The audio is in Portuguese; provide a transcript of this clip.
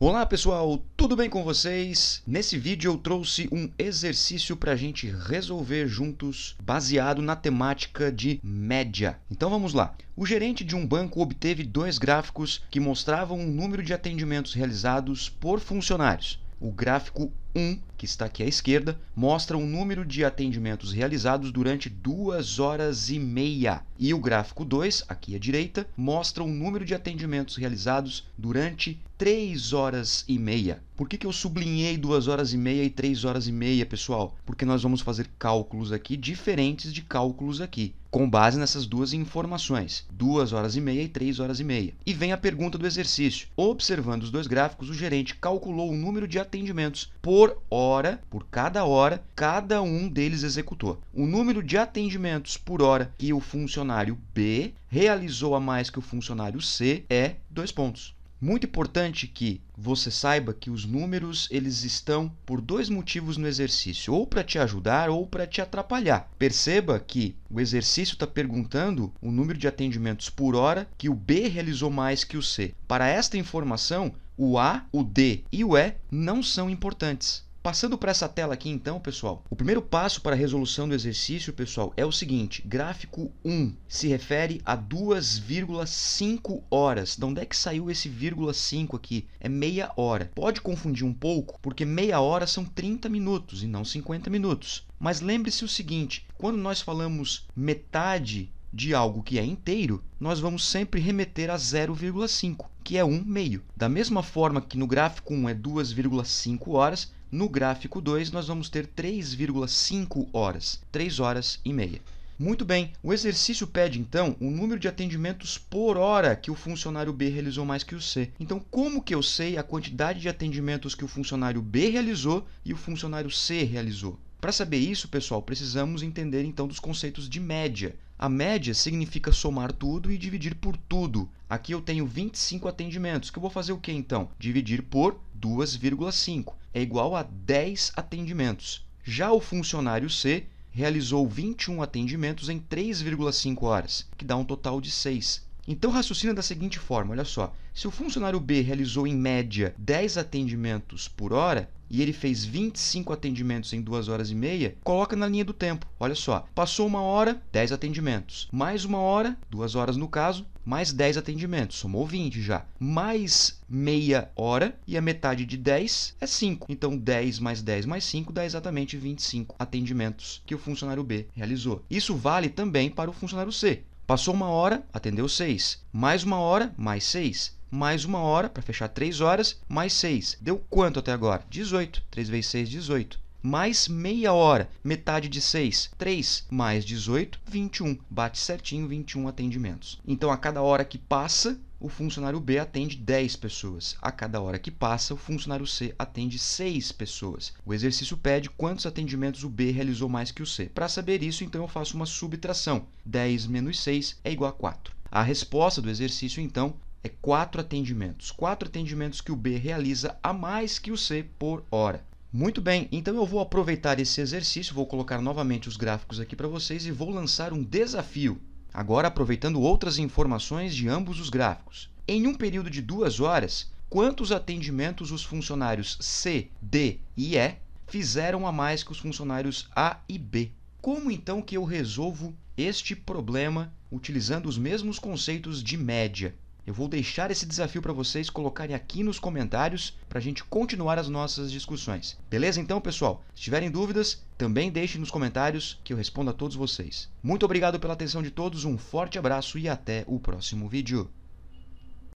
Olá pessoal, tudo bem com vocês? Nesse vídeo eu trouxe um exercício para a gente resolver juntos baseado na temática de média. Então vamos lá. O gerente de um banco obteve dois gráficos que mostravam o número de atendimentos realizados por funcionários. O gráfico 1, que está aqui à esquerda, mostra o número de atendimentos realizados durante 2 horas e meia. E o gráfico 2, aqui à direita, mostra o número de atendimentos realizados durante 3 horas e meia. Por que, que eu sublinhei 2 horas e meia e 3 horas e meia, pessoal? Porque nós vamos fazer cálculos aqui diferentes de cálculos aqui, com base nessas duas informações, 2 horas e meia e 3 horas e meia. E vem a pergunta do exercício. Observando os dois gráficos, o gerente calculou o número de atendimentos por por hora, por cada hora, cada um deles executou. O número de atendimentos por hora que o funcionário B realizou a mais que o funcionário C é dois pontos. Muito importante que você saiba que os números eles estão por dois motivos no exercício, ou para te ajudar ou para te atrapalhar. Perceba que o exercício está perguntando o número de atendimentos por hora que o B realizou mais que o C. Para esta informação, o A, o D e o E não são importantes. Passando para essa tela aqui então, pessoal, o primeiro passo para a resolução do exercício, pessoal, é o seguinte, gráfico 1 se refere a 2,5 horas. De então, onde é que saiu esse vírgula 5 aqui? É meia hora. Pode confundir um pouco, porque meia hora são 30 minutos e não 50 minutos. Mas lembre-se o seguinte, quando nós falamos metade de algo que é inteiro, nós vamos sempre remeter a 0,5, que é 1 meio. Da mesma forma que no gráfico 1 é 2,5 horas, no gráfico 2, nós vamos ter 3,5 horas, 3 horas e meia. Muito bem, o exercício pede então o número de atendimentos por hora que o funcionário B realizou mais que o C. Então, como que eu sei a quantidade de atendimentos que o funcionário B realizou e o funcionário C realizou? Para saber isso, pessoal, precisamos entender então dos conceitos de média. A média significa somar tudo e dividir por tudo. Aqui eu tenho 25 atendimentos, que eu vou fazer o que então? Dividir por 2,5 é igual a 10 atendimentos. Já o funcionário C realizou 21 atendimentos em 3,5 horas, que dá um total de 6. Então raciocina da seguinte forma, olha só. Se o funcionário B realizou em média 10 atendimentos por hora, e ele fez 25 atendimentos em 2 horas e meia, coloca na linha do tempo. Olha só, passou uma hora, 10 atendimentos. Mais uma hora, 2 horas no caso, mais 10 atendimentos, somou 20 já. Mais meia hora e a metade de 10 é 5. Então 10 mais 10 mais 5 dá exatamente 25 atendimentos que o funcionário B realizou. Isso vale também para o funcionário C. Passou uma hora, atendeu 6. Mais uma hora, mais 6. Mais uma hora, para fechar 3 horas, mais 6. Deu quanto até agora? 18. 3 vezes 6, 18 mais meia hora, metade de 6, 3 mais 18, 21. Bate certinho 21 atendimentos. Então, a cada hora que passa, o funcionário B atende 10 pessoas. A cada hora que passa, o funcionário C atende 6 pessoas. O exercício pede quantos atendimentos o B realizou mais que o C. Para saber isso, então eu faço uma subtração. 10 menos 6 é igual a 4. A resposta do exercício, então, é 4 atendimentos. 4 atendimentos que o B realiza a mais que o C por hora. Muito bem, então eu vou aproveitar esse exercício, vou colocar novamente os gráficos aqui para vocês e vou lançar um desafio, agora aproveitando outras informações de ambos os gráficos. Em um período de duas horas, quantos atendimentos os funcionários C, D e E fizeram a mais que os funcionários A e B? Como então que eu resolvo este problema utilizando os mesmos conceitos de média? Eu vou deixar esse desafio para vocês colocarem aqui nos comentários para a gente continuar as nossas discussões. Beleza então, pessoal? Se tiverem dúvidas, também deixem nos comentários que eu respondo a todos vocês. Muito obrigado pela atenção de todos, um forte abraço e até o próximo vídeo.